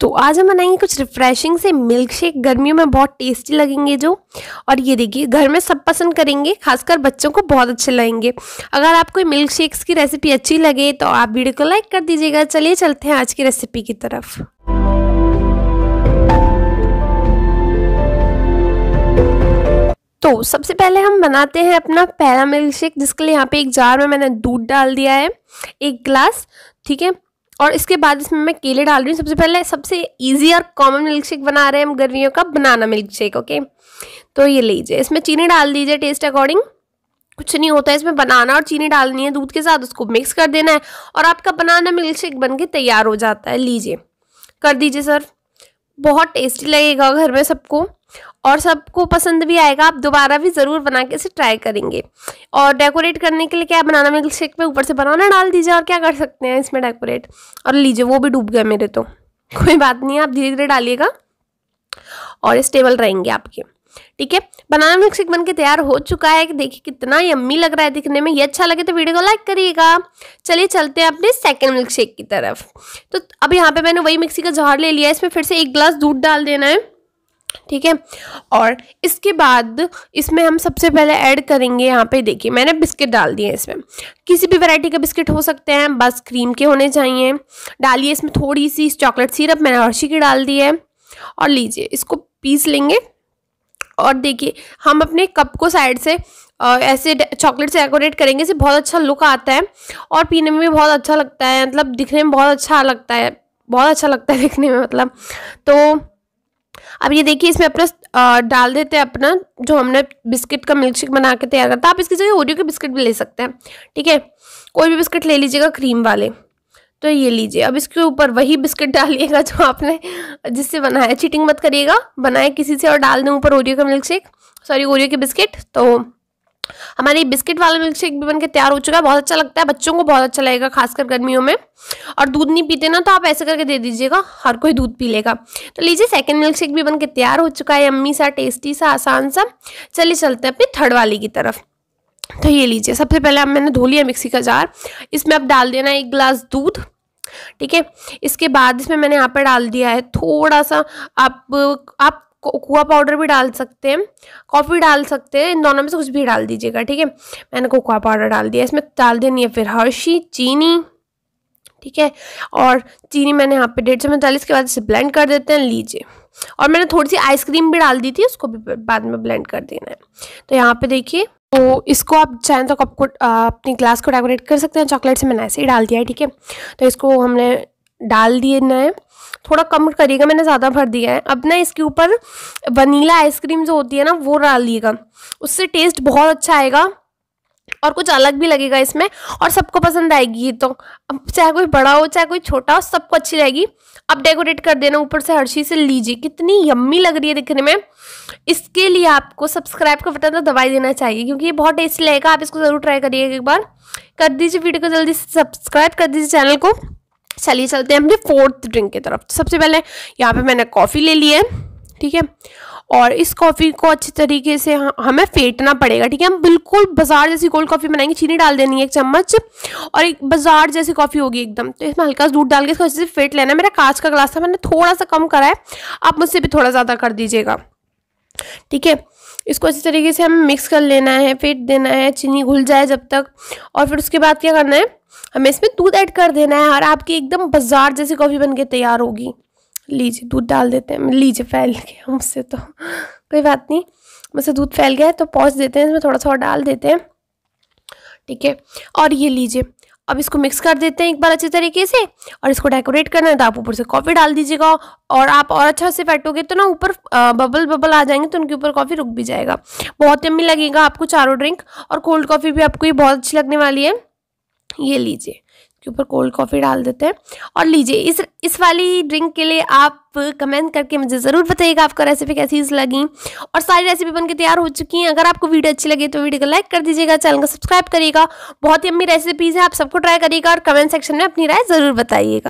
तो आज हम बनाएंगे कुछ रिफ्रेशिंग से मिल्क शेक गर्मियों में बहुत टेस्टी लगेंगे जो और ये देखिए घर में सब पसंद करेंगे खासकर बच्चों को बहुत अच्छे लगेंगे अगर आपको मिल्क शेक्स की रेसिपी अच्छी लगे तो आप वीडियो को लाइक कर दीजिएगा चलिए चलते हैं आज की रेसिपी की तरफ तो सबसे पहले हम बनाते हैं अपना पहला मिल्क शेक जिसके लिए यहाँ पे एक जार में मैंने दूध डाल दिया है एक गिलास ठीक है और इसके बाद इसमें मैं केले डाल रही हूँ सबसे पहले सबसे इजी और कॉमन मिल्क शेक बना रहे हैं हम गर्मियों का बनाना मिल्क शेक ओके तो ये लीजिए इसमें चीनी डाल दीजिए टेस्ट अकॉर्डिंग कुछ नहीं होता है इसमें बनाना और चीनी डालनी है दूध के साथ उसको मिक्स कर देना है और आपका बनाना मिल्क शेक बन के तैयार हो जाता है लीजिए कर दीजिए सर बहुत टेस्टी लगेगा घर में सबको और सबको पसंद भी आएगा आप दोबारा भी ज़रूर बना के इसे ट्राई करेंगे और डेकोरेट करने के लिए क्या बनाना मिल्क शेक में ऊपर से बनाना डाल दीजिए और क्या कर सकते हैं इसमें डेकोरेट और लीजिए वो भी डूब गया मेरे तो कोई बात नहीं आप धीरे धीरे डालिएगा और स्टेबल रहेंगे आपके ठीक है बनाना मिल्क शेक बन के तैयार हो चुका है कि देखिए कितना यम्मी लग रहा है दिखने में ये अच्छा लगे तो वीडियो को लाइक करिएगा चलिए चलते हैं अपने सेकेंड मिल्क शेक की तरफ तो अब यहाँ पे मैंने वही मिक्सी का जार ले लिया है इसमें फिर से एक ग्लास दूध डाल देना है ठीक है और इसके बाद इसमें हम सबसे पहले ऐड करेंगे यहाँ पे देखिए मैंने बिस्किट डाल दिए इसमें किसी भी वैरायटी के बिस्किट हो सकते हैं बस क्रीम के होने चाहिए डालिए इसमें थोड़ी सी चॉकलेट सिरप मैंने हर्षी की डाल दी है और लीजिए इसको पीस लेंगे और देखिए हम अपने कप को साइड से आ, ऐसे चॉकलेट से डेकोरेट करेंगे इसे बहुत अच्छा लुक आता है और पीने में भी बहुत अच्छा लगता है मतलब दिखने में बहुत अच्छा लगता है बहुत अच्छा लगता है दिखने में मतलब तो अब ये देखिए इसमें अपना डाल देते हैं अपना जो हमने बिस्किट का मिल्कशेक बना के तैयार करता है आप इसकी जगह ओरियो के बिस्किट भी ले सकते हैं ठीक है कोई भी बिस्किट ले लीजिएगा क्रीम वाले तो ये लीजिए अब इसके ऊपर वही बिस्किट डालिएगा जो आपने जिससे बनाया चीटिंग मत करिएगा बनाए किसी से और डाल दें ऊपर ओरियो का मिल्क शेक सॉरी ओरियो के बिस्किट तो हमारे बिस्किट वाला मिल्क शेक भी बनकर तैयार हो चुका है बहुत अच्छा लगता है बच्चों को बहुत अच्छा लगेगा खासकर गर्मियों में और दूध नहीं पीते ना तो आप ऐसे करके दे दीजिएगा हर कोई दूध पी लेगा तो लीजिए सेकेंड मिल्क शेक भी बनकर तैयार हो चुका है अम्मी सा टेस्टी सा आसान सा चलिए चलते हैं अपनी थर्ड वाली की तरफ तो ये लीजिए सबसे पहले अब मैंने धो लिया मिक्सी का जार इसमें अब डाल देना एक गिलास दूध ठीक है इसके बाद इसमें मैंने यहाँ पर डाल दिया है थोड़ा सा आप आप कोकोआ पाउडर भी डाल सकते हैं कॉफ़ी डाल सकते हैं इन दोनों में से कुछ भी डाल दीजिएगा ठीक है मैंने कोकोआ पाउडर डाल दिया इसमें डाल देनी है फिर हर्शी चीनी ठीक है और चीनी मैंने यहाँ पे डेढ़ सौ पैंतालीस के बाद इसे ब्लेंड कर देते हैं लीजिए और मैंने थोड़ी सी आइसक्रीम भी डाल दी थी उसको भी बाद में ब्लेंड कर देना है तो यहाँ पे देखिए तो इसको आप चाहें तो को अपनी ग्लास को डेकोरेट कर सकते हैं चॉकलेट से मैंने ऐसे ही डाल दिया है ठीक है तो इसको हमने डाल दिए ना है थोड़ा कम करिएगा मैंने ज़्यादा भर दिया है अब ना इसके ऊपर वनीला आइसक्रीम जो होती है ना वो डालिएगा उससे टेस्ट बहुत अच्छा आएगा और कुछ अलग भी लगेगा इसमें और सबको पसंद आएगी ये तो अब चाहे कोई बड़ा हो चाहे कोई छोटा हो सबको अच्छी रहेगी अब डेकोरेट कर देना ऊपर से हर्षी से लीजिए कितनी यम्मी लग रही है दिखने में इसके लिए आपको सब्सक्राइब का बटन तो दबाई देना चाहिए क्योंकि ये बहुत टेस्टी लगेगा आप इसको ज़रूर ट्राई करिएगा एक बार कर दीजिए वीडियो को जल्दी सब्सक्राइब कर दीजिए चैनल को चलिए चलते हैं अपने फोर्थ ड्रिंक की तरफ तो सबसे पहले यहाँ पे मैंने कॉफ़ी ले ली है ठीक है और इस कॉफ़ी को अच्छे तरीके से हमें फेंटना पड़ेगा ठीक है हम बिल्कुल बाजार जैसी कोल्ड कॉफ़ी बनाएंगे चीनी डाल देनी है एक चम्मच और एक बाजार जैसी कॉफ़ी होगी एकदम तो इसमें हल्का दूध डाल के इसको अच्छे से फेंट लेना है मेरा कांच का ग्लास था मैंने थोड़ा सा कम करा है आप मुझसे भी थोड़ा ज़्यादा कर दीजिएगा ठीक है इसको अच्छे तरीके से हमें मिक्स कर लेना है फेंट देना है चीनी घुल जाए जब तक और फिर उसके बाद क्या करना है हमें इसमें दूध ऐड कर देना है और आपकी एकदम बाजार जैसी कॉफ़ी बनके तैयार होगी लीजिए दूध डाल देते हैं लीजिए फैल गया मुझसे तो कोई बात नहीं मुझसे दूध फैल गया है तो पहुँच देते हैं इसमें थोड़ा सा और डाल देते हैं ठीक है और ये लीजिए अब इसको मिक्स कर देते हैं एक बार अच्छे तरीके से और इसको डेकोरेट करना है तो आप ऊपर से कॉफ़ी डाल दीजिएगा और आप और अच्छा से फैटोगे तो ना ऊपर बबल बबल आ जाएंगे तो उनके ऊपर कॉफ़ी रुक भी जाएगा बहुत अम्मी लगेगा आपको चारों ड्रिंक और कोल्ड कॉफ़ी भी आपको ये बहुत अच्छी लगने वाली है ये लीजिए के ऊपर कोल्ड कॉफ़ी डाल देते हैं और लीजिए इस इस वाली ड्रिंक के लिए आप कमेंट करके मुझे ज़रूर बताइएगा आपको रेसिपी कैसी लगी और सारी रेसिपी बनके तैयार हो चुकी हैं अगर आपको वीडियो अच्छी लगी तो वीडियो को लाइक कर दीजिएगा चैनल को सब्सक्राइब करिएगा बहुत ही अम्मी रेसिपीज़ है आप सबको ट्राई करिएगा और कमेंट सेक्शन में अपनी राय ज़रूर बताइएगा